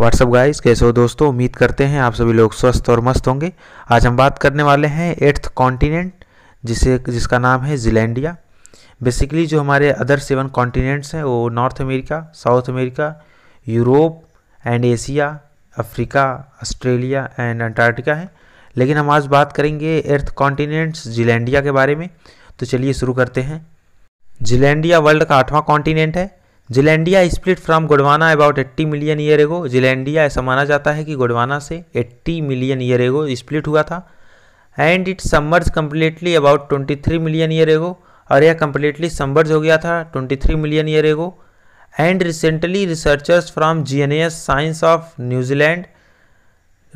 WhatsApp guys कैसे हो दोस्तों उम्मीद करते हैं आप सभी लोग स्वस्थ और मस्त होंगे आज हम बात करने वाले हैं एट्थ कॉन्टिनेंट जिसे जिसका नाम है जिलेंडिया बेसिकली जो हमारे अदर सेवन कॉन्टिनेंट्स हैं वो North America South America Europe and Asia Africa Australia and Antarctica है लेकिन हम आज बात करेंगे एर्थ कॉन्टिनेंट्स जीलैंडिया के बारे में तो चलिए शुरू करते हैं जिलेंडिया वर्ल्ड का आठवां कॉन्टिनेंट है Zealandia split from Gondwana about 80 million year ago Zealandia ऐसा माना जाता है कि गोडवाना से 80 मिलियन ईयर एगो स्प्लिट हुआ था and it submerged completely about 23 million year ago और यह कम्प्लीटली सम्बर्ज हो गया था 23 million year ago and recently researchers from S science of New Zealand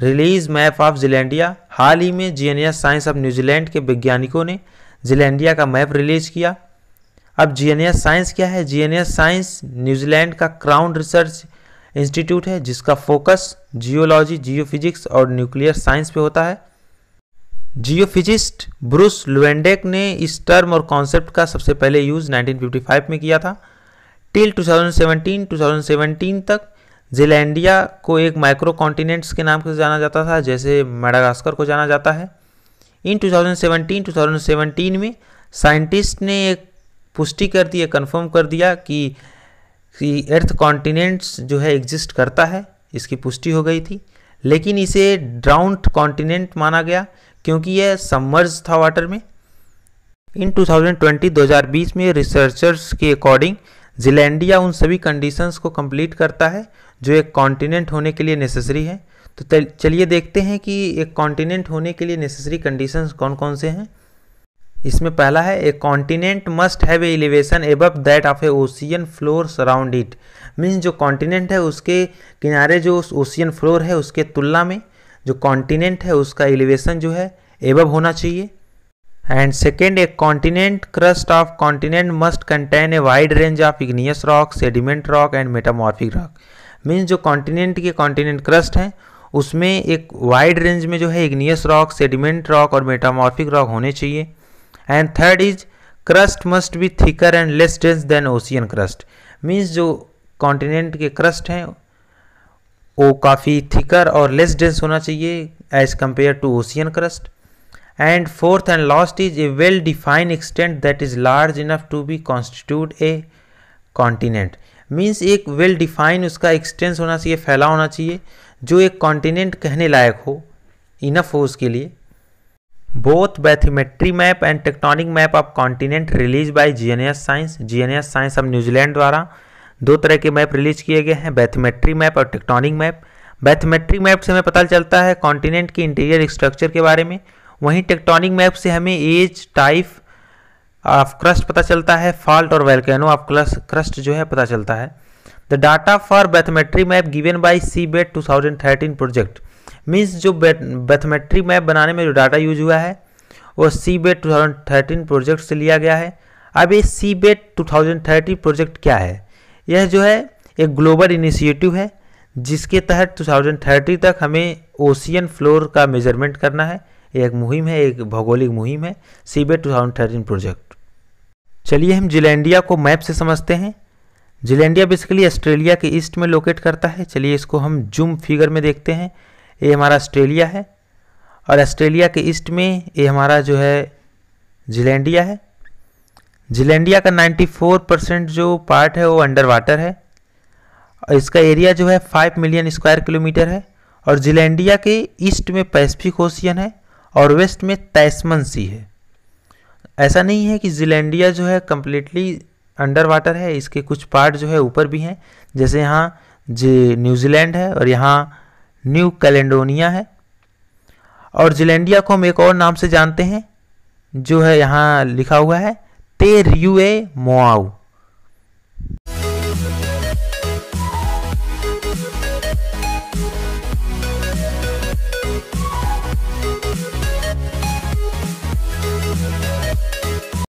release map of Zealandia हाल ही में एस साइंस ऑफ न्यूजीलैंड के वैज्ञानिकों ने जिलेंडिया का मैप रिलीज किया अब जीएनएस साइंस क्या है जीएनएस साइंस न्यूजीलैंड का क्राउन रिसर्च इंस्टीट्यूट है जिसका फोकस जियोलॉजी जियोफिजिक्स और न्यूक्लियर साइंस पे होता है जियोफिजिस्ट ब्रूस लुएंडेक ने इस टर्म और कॉन्सेप्ट का सबसे पहले यूज़ 1955 में किया था टिल 2017 2017 तक जेलैंडिया को एक माइक्रो कॉन्टिनेंट्स के नाम से जाना जाता था जैसे मेडागास्कर को जाना जाता है इन 2017 2017 में साइंटिस्ट ने एक पुष्टि कर दिया कंफर्म कर दिया कि कि अर्थ कॉन्टिनेंट्स जो है एग्जिस्ट करता है इसकी पुष्टि हो गई थी लेकिन इसे ड्राउंड कॉन्टिनेंट माना गया क्योंकि यह सम्मर्ज था वाटर में इन 2020 2020 में रिसर्चर्स के अकॉर्डिंग जिलैंडिया उन सभी कंडीशंस को कंप्लीट करता है जो एक कॉन्टिनेंट होने के लिए नेसेसरी है तो चलिए देखते हैं कि एक कॉन्टिनेंट होने के लिए नेसेसरी कंडीशंस कौन कौन से हैं इसमें पहला है a continent must have elevation above that of a ocean floor surround it means जो कॉन्टिनेंट है उसके किनारे जो ओशियन फ्लोर है उसके तुलना में जो कॉन्टिनेंट है उसका एलिवेशन जो है एबव होना चाहिए and second a continent crust of continent must contain a wide range of igneous rock sediment rock and metamorphic rock means जो कॉन्टिनेंट के कॉन्टिनेंट क्रस्ट हैं उसमें एक वाइड रेंज में जो है इग्नियस रॉक सेडिमेंट रॉक और मेटामॉर्फिक रॉक होने चाहिए and third is crust must be thicker and less dense than ocean crust means जो कॉन्टिनेंट के क्रस्ट हैं वो काफ़ी थिकर और लेस डेंस होना चाहिए as compare to ocean crust and fourth and last is a well defined extent that is large enough to be constitute a continent means एक well well defined उसका extent होना चाहिए फैला होना चाहिए जो एक कॉन्टिनेंट कहने लायक हो इनफ हो उसके लिए both bathymetry map and tectonic map of continent release by GNS science GNS science of New Zealand द्वारा दो तरह के मैप रिलीज किए गए हैं बैथीमेट्री मैप और टेक्टोनिक मैप बैथमेट्री मैप से हमें पता चलता है कॉन्टिनेंट के इंटीरियर स्ट्रक्चर के बारे में वहीं टेक्टोनिक मैप से हमें एज टाइप ऑफ क्रस्ट पता चलता है फॉल्ट और वेलकैनो ऑफ क्रस्ट जो है पता चलता है the data for bathymetry map given by seabed two thousand thirteen project means जो बैथमेट्री मैप बनाने में जो डाटा यूज हुआ है वो seabed two thousand thirteen project से लिया गया है अब ये seabed two thousand thirty project क्या है यह जो है एक ग्लोबल इनिशिएटिव है जिसके तहत 2030 तक हमें ओशियन फ्लोर का मेजरमेंट करना है एक मुहिम है एक भौगोलिक मुहिम है थाउजेंड थर्टीन प्रोजेक्ट चलिए हम जिलेंडिया को मैप से समझते हैं जिलेंडिया बेसिकली ऑस्ट्रेलिया के ईस्ट में लोकेट करता है चलिए इसको हम जूम फिगर में देखते हैं ये हमारा ऑस्ट्रेलिया है और ऑस्ट्रेलिया के ईस्ट में ये हमारा जो है जिलेंडिया है जिलेंडिया का 94 परसेंट जो पार्ट है वो अंडर वाटर है और इसका एरिया जो है 5 मिलियन स्क्वायर किलोमीटर है और जिलेंडिया के ईस्ट में पैसिफिक ओशियन है और वेस्ट में तैसमन सी है ऐसा नहीं है कि जिलेंडिया जो है कम्प्लीटली अंडर वाटर है इसके कुछ पार्ट जो है ऊपर भी हैं जैसे यहाँ जी न्यूजीलैंड है और यहाँ न्यू कैलेंडोनिया है और जिलेंडिया को हम एक और नाम से जानते हैं जो है यहाँ लिखा हुआ है ए मोआउ